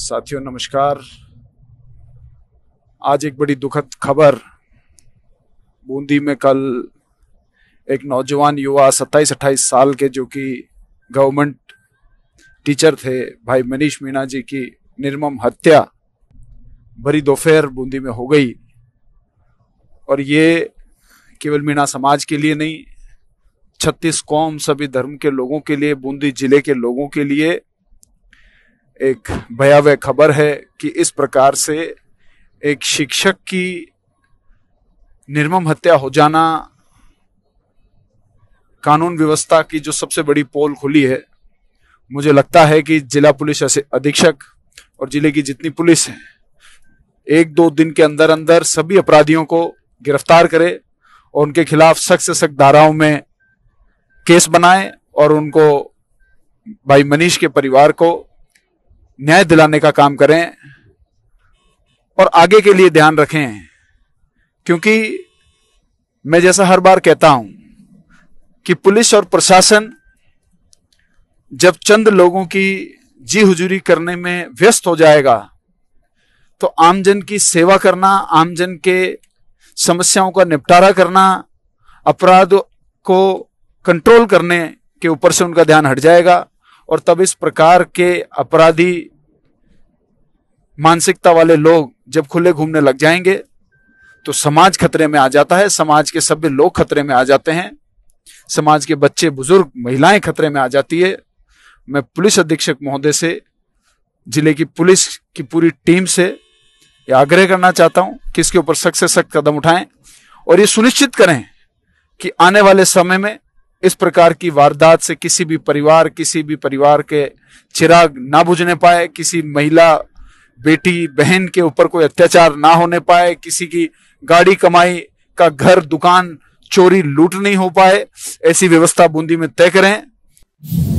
साथियों नमस्कार आज एक बड़ी दुखद खबर बूंदी में कल एक नौजवान युवा सत्ताईस अट्ठाईस साल के जो कि गवर्नमेंट टीचर थे भाई मनीष मीणा जी की निर्मम हत्या भरी दोपहर बूंदी में हो गई और ये केवल मीणा समाज के लिए नहीं छत्तीस कौम सभी धर्म के लोगों के लिए बूंदी जिले के लोगों के लिए एक भयावह खबर है कि इस प्रकार से एक शिक्षक की निर्मम हत्या हो जाना कानून व्यवस्था की जो सबसे बड़ी पोल खुली है मुझे लगता है कि जिला पुलिस अधीक्षक और जिले की जितनी पुलिस है एक दो दिन के अंदर अंदर सभी अपराधियों को गिरफ्तार करे और उनके खिलाफ सख्त से सख्त धाराओं में केस बनाए और उनको भाई मनीष के परिवार को न्याय दिलाने का काम करें और आगे के लिए ध्यान रखें क्योंकि मैं जैसा हर बार कहता हूं कि पुलिस और प्रशासन जब चंद लोगों की जी हुजूरी करने में व्यस्त हो जाएगा तो आमजन की सेवा करना आमजन के समस्याओं का निपटारा करना अपराध को कंट्रोल करने के ऊपर से उनका ध्यान हट जाएगा और तब इस प्रकार के अपराधी मानसिकता वाले लोग जब खुले घूमने लग जाएंगे तो समाज खतरे में आ जाता है समाज के सभ्य लोग खतरे में आ जाते हैं समाज के बच्चे बुजुर्ग महिलाएं खतरे में आ जाती है मैं पुलिस अधीक्षक महोदय से जिले की पुलिस की पूरी टीम से यह आग्रह करना चाहता हूं कि इसके ऊपर सख्त से सख्त कदम उठाएं और ये सुनिश्चित करें कि आने वाले समय में इस प्रकार की वारदात से किसी भी परिवार किसी भी परिवार के चिराग ना बुझने पाए किसी महिला बेटी बहन के ऊपर कोई अत्याचार ना होने पाए किसी की गाड़ी कमाई का घर दुकान चोरी लूट नहीं हो पाए ऐसी व्यवस्था बूंदी में तय करें